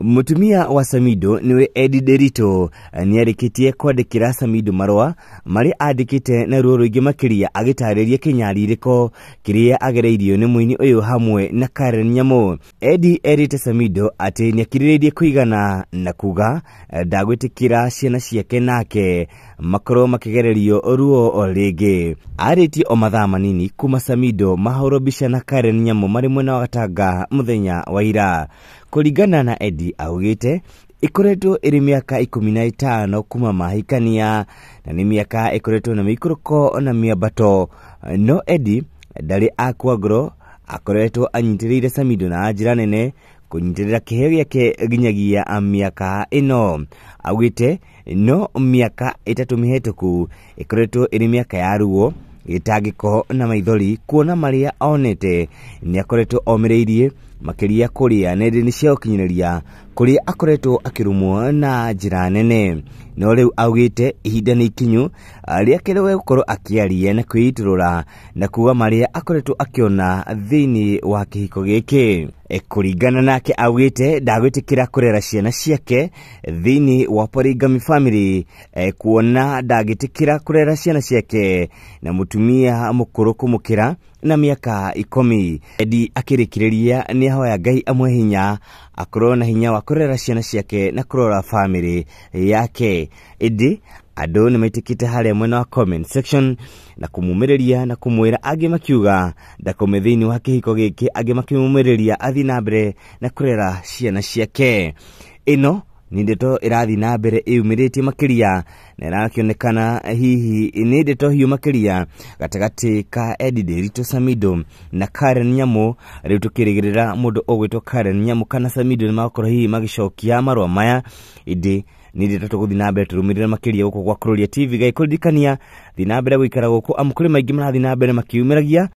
mutumia wa samido niwe edi derito niarikitie kwandikira samido marwa maria andikite na ruo ruingi makiria agitariria kinyaririko kiria agereirio ni muini uyu hamwe na Karen Nyamu edi erite samido ati niakiririirie kuigana na kuga ndagwitikira ciana ciake nake makorwo makigererio ruo ringi aritie o mathaa manini kuma samido mahorobisha na Karen Nyamu mari mwena wa gatanga muthenya wa ira kũringana na Edi augĩte ĩkoretwo ĩrĩ mĩaka ikũmi na ĩtano kuma mahikania na nĩ mĩaka ĩkoretwo na mĩikũrũko na mĩambato no Edi ndarĩ akwa ngoro akoretwo anyitĩrĩire Samido na njĩra nene kũnyitĩrĩra kĩheo gĩake nginyagia mĩaka ĩno augĩte no mĩaka ĩtatũ mĩhetũku ĩkoretwo ĩrĩ mĩaka ya ruo gĩtangi na maithori kuona maria onete nĩ akoretwo omĩrĩirie makĩria kũrĩa nenda-inĩ cia ũkinyanĩria kuri akoretwo akirumwo na njira nene no riu augite ihinda ni ikinyu riake ah, rĩa gũkorwo akiaria na kwĩitũrũra na kuga marĩa akoretwo akiona thĩinĩ wa kĩhiko gĩkĩ eh, kũringana nake augite ndagwĩtĩkĩra kũrera ciana ciake thĩinĩ wa Polygamy Family eh, kuona ndagĩtĩkĩra kũrera ciana ciake na mutumia mũkũrũ kumukira na miaka ikomi edi akĩrĩkĩrĩria nĩ ahoya ngai amwe hinya akorwo na hinya wa kurera ciana ciake na kũrora family yake edi andũ nĩ harä a mwena wa comment section na kumumereria na kũmwĩra angä makiuga ndakome thĩinĩ wa makä gĩkĩ rä ria athiä na mbere na rera ciana ciake no nĩ ndeto ĩrathiĩ na mbere ĩyumĩrĩtie makĩria na ĩrakĩonekana hihi nĩ ndeto hiũ makĩria gatagatĩ ka edideritu samido na karen nyamũ rĩu tũkĩrĩgĩrĩra mũndũ ũgwĩtwo karen nyamũ kana samido nĩ makorwo hihi magĩcokia marwa maya ĩndĩ nĩ ndeto tũgũthiĩ na mbere tũrũmĩrĩre makĩria gũkũ gwa kũrũria tv gai kũririkania thiĩ na mbere gũikara gũkũ amu kũrĩ maingĩ marathiĩ na mbere makiumĩragia